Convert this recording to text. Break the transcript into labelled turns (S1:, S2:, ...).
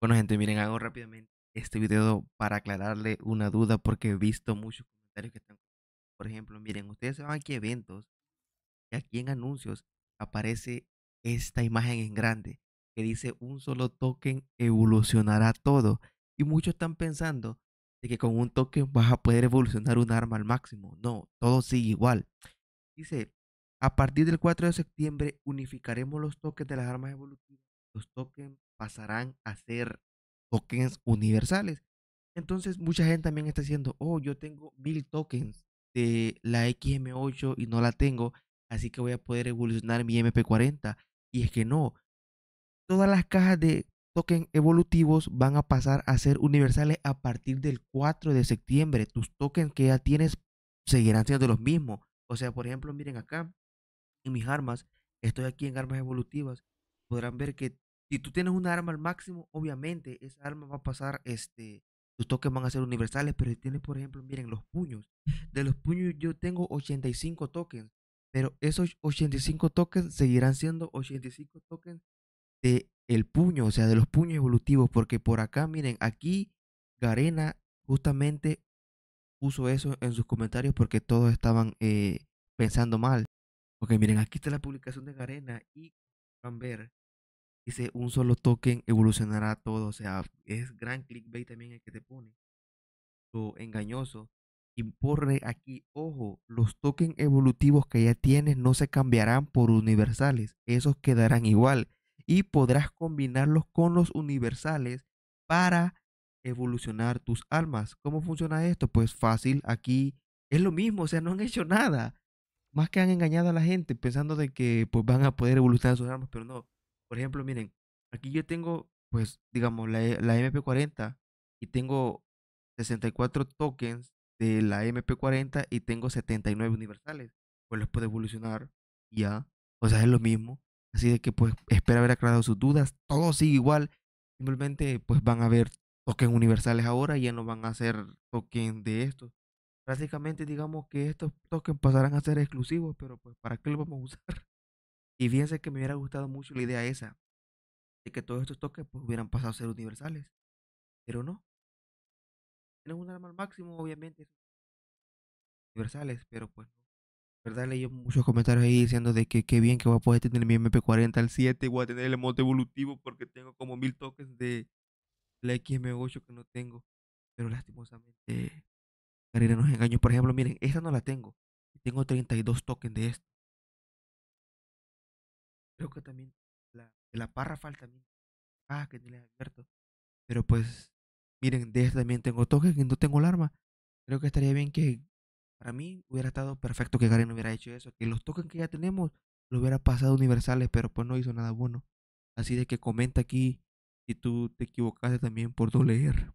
S1: Bueno, gente, miren, hago rápidamente este video para aclararle una duda porque he visto muchos comentarios que están. Por ejemplo, miren, ustedes se van aquí eventos y aquí en anuncios aparece esta imagen en grande que dice un solo token evolucionará todo. Y muchos están pensando de que con un token vas a poder evolucionar un arma al máximo. No, todo sigue igual. Dice, a partir del 4 de septiembre unificaremos los tokens de las armas evolutivas los tokens pasarán a ser tokens universales. Entonces, mucha gente también está diciendo, oh, yo tengo mil tokens de la XM8 y no la tengo, así que voy a poder evolucionar mi MP40. Y es que no, todas las cajas de tokens evolutivos van a pasar a ser universales a partir del 4 de septiembre. Tus tokens que ya tienes seguirán siendo los mismos. O sea, por ejemplo, miren acá, en mis armas, estoy aquí en armas evolutivas, podrán ver que si tú tienes un arma al máximo, obviamente esa arma va a pasar, este, tus toques van a ser universales, pero si tienes, por ejemplo, miren, los puños. De los puños yo tengo 85 tokens, pero esos 85 tokens seguirán siendo 85 tokens de el puño, o sea, de los puños evolutivos, porque por acá, miren, aquí Garena justamente puso eso en sus comentarios porque todos estaban eh, pensando mal. Ok, miren, aquí está la publicación de Garena y van a ver dice un solo token evolucionará todo. O sea, es gran clickbait también el que te pone. Lo engañoso. Imporre aquí, ojo, los tokens evolutivos que ya tienes no se cambiarán por universales. Esos quedarán igual. Y podrás combinarlos con los universales para evolucionar tus almas. ¿Cómo funciona esto? Pues fácil, aquí es lo mismo, o sea, no han hecho nada. Más que han engañado a la gente pensando de que pues, van a poder evolucionar sus almas, pero no por ejemplo, miren, aquí yo tengo, pues, digamos, la, e, MP40 y tengo 64 tokens de la MP40 y tengo 79 universales. Pues los puedo evolucionar ya. O sea, es lo mismo. Así de que, pues, espero haber aclarado sus dudas. Todo sigue igual. Simplemente, pues, van a haber tokens universales ahora y ya no van a ser tokens de estos. básicamente digamos que estos tokens pasarán a ser exclusivos, pero pues ¿para qué los vamos a usar? Y fíjense que me hubiera gustado mucho la idea esa, de que todos estos toques pues, hubieran pasado a ser universales, pero no. Tienen un arma al máximo, obviamente, universales, pero pues no. ¿Verdad? Leí muchos comentarios ahí diciendo de que qué bien que voy a poder tener mi MP40 al 7, voy a tener el emote evolutivo porque tengo como mil toques de la XM8 que no tengo. Pero lastimosamente, Karina nos engaños Por ejemplo, miren, esta no la tengo. Tengo 32 tokens de esto creo que también la, la falta también, ah, que no les advierto. Pero pues, miren, de este también tengo toques que no tengo el arma. Creo que estaría bien que para mí hubiera estado perfecto que Garen hubiera hecho eso, que los tokens que ya tenemos los hubiera pasado universales, pero pues no hizo nada bueno. Así de que comenta aquí si tú te equivocaste también por doble R.